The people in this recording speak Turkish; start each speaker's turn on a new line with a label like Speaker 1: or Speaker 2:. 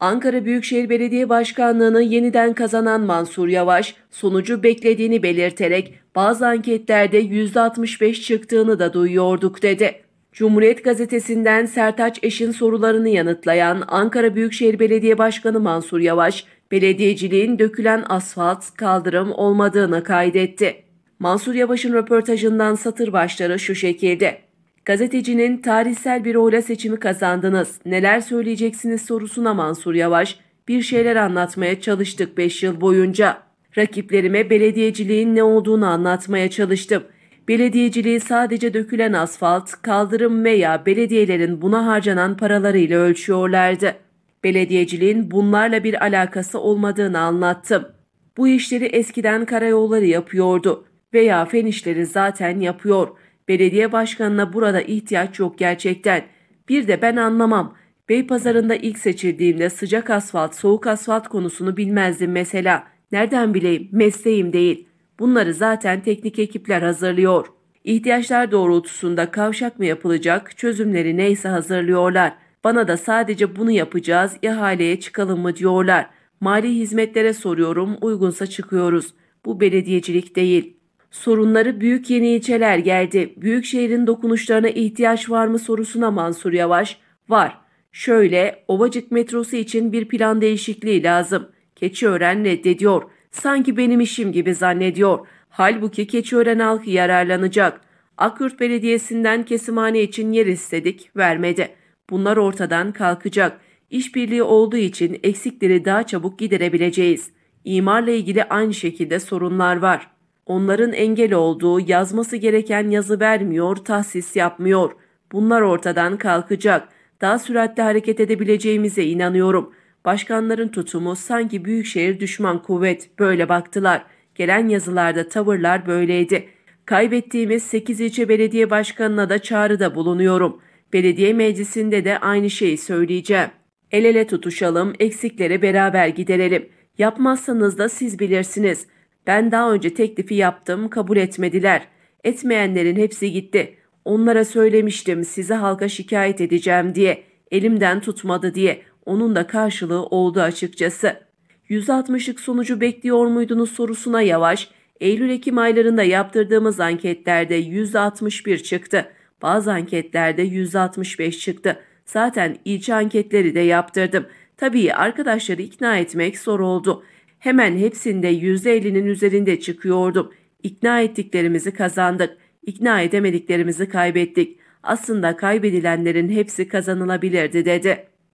Speaker 1: Ankara Büyükşehir Belediye Başkanlığı'nı yeniden kazanan Mansur Yavaş, sonucu beklediğini belirterek bazı anketlerde %65 çıktığını da duyuyorduk dedi. Cumhuriyet gazetesinden Sertaç Eş'in sorularını yanıtlayan Ankara Büyükşehir Belediye Başkanı Mansur Yavaş, belediyeciliğin dökülen asfalt, kaldırım olmadığını kaydetti. Mansur Yavaş'ın röportajından satır başları şu şekilde. Gazetecinin tarihsel bir oyla seçimi kazandınız. Neler söyleyeceksiniz sorusuna Mansur Yavaş bir şeyler anlatmaya çalıştık 5 yıl boyunca. Rakiplerime belediyeciliğin ne olduğunu anlatmaya çalıştım. Belediyeciliği sadece dökülen asfalt, kaldırım veya belediyelerin buna harcanan paralarıyla ölçüyorlardı. Belediyeciliğin bunlarla bir alakası olmadığını anlattım. Bu işleri eskiden karayolları yapıyordu veya fen işleri zaten yapıyor.'' Belediye başkanına burada ihtiyaç yok gerçekten. Bir de ben anlamam. Bey pazarında ilk seçildiğimde sıcak asfalt, soğuk asfalt konusunu bilmezdim mesela. Nereden bileyim? Mesleğim değil. Bunları zaten teknik ekipler hazırlıyor. İhtiyaçlar doğrultusunda kavşak mı yapılacak, çözümleri neyse hazırlıyorlar. Bana da sadece bunu yapacağız, ihaleye çıkalım mı diyorlar. Mali hizmetlere soruyorum, uygunsa çıkıyoruz. Bu belediyecilik değil. Sorunları büyük yeniçeler geldi. Büyükşehir'in dokunuşlarına ihtiyaç var mı sorusuna Mansur Yavaş, var. Şöyle, Ovacık metrosu için bir plan değişikliği lazım. Keçiören reddediyor. Sanki benim işim gibi zannediyor. Halbuki Keçiören halkı yararlanacak. Akürt Belediyesi'nden kesimhane için yer istedik, vermedi. Bunlar ortadan kalkacak. İşbirliği olduğu için eksikleri daha çabuk giderebileceğiz. İmarla ilgili aynı şekilde sorunlar var.'' Onların engel olduğu yazması gereken yazı vermiyor, tahsis yapmıyor. Bunlar ortadan kalkacak. Daha süratli hareket edebileceğimize inanıyorum. Başkanların tutumu sanki büyükşehir düşman kuvvet böyle baktılar. Gelen yazılarda tavırlar böyleydi. Kaybettiğimiz 8 ilçe belediye başkanına da çağrıda bulunuyorum. Belediye meclisinde de aynı şeyi söyleyeceğim. El ele tutuşalım, eksiklere beraber giderelim. Yapmazsanız da siz bilirsiniz.'' Ben daha önce teklifi yaptım, kabul etmediler. Etmeyenlerin hepsi gitti. Onlara söylemiştim size halka şikayet edeceğim diye. Elimden tutmadı diye. Onun da karşılığı oldu açıkçası. 160'lık sonucu bekliyor muydunuz sorusuna yavaş, Eylül-Ekim aylarında yaptırdığımız anketlerde 161 çıktı. Bazı anketlerde 165 çıktı. Zaten ilçe anketleri de yaptırdım. Tabii arkadaşları ikna etmek zor oldu. Hemen hepsinde %50'nin üzerinde çıkıyordum. İkna ettiklerimizi kazandık. İkna edemediklerimizi kaybettik. Aslında kaybedilenlerin hepsi kazanılabilirdi dedi.''